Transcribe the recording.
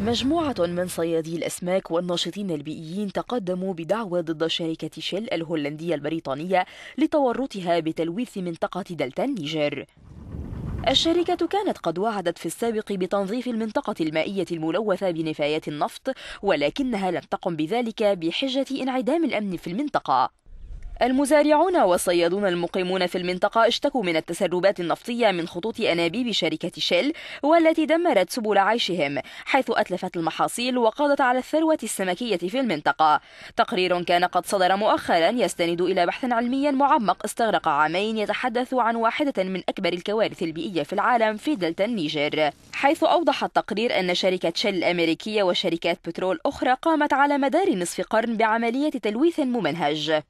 مجموعة من صيادي الأسماك والناشطين البيئيين تقدموا بدعوى ضد شركة شيل الهولندية البريطانية لتورطها بتلويث منطقة دلتا النيجر الشركة كانت قد وعدت في السابق بتنظيف المنطقة المائية الملوثة بنفايات النفط ولكنها لم تقم بذلك بحجة انعدام الأمن في المنطقة المزارعون والصيادون المقيمون في المنطقة اشتكوا من التسربات النفطية من خطوط أنابيب شركة شيل والتي دمرت سبل عيشهم حيث أتلفت المحاصيل وقضت على الثروة السمكية في المنطقة تقرير كان قد صدر مؤخرا يستند إلى بحث علمي معمق استغرق عامين يتحدث عن واحدة من أكبر الكوارث البيئية في العالم في دلتا النيجر حيث أوضح التقرير أن شركة شيل الأمريكية وشركات بترول أخرى قامت على مدار نصف قرن بعملية تلويث ممنهج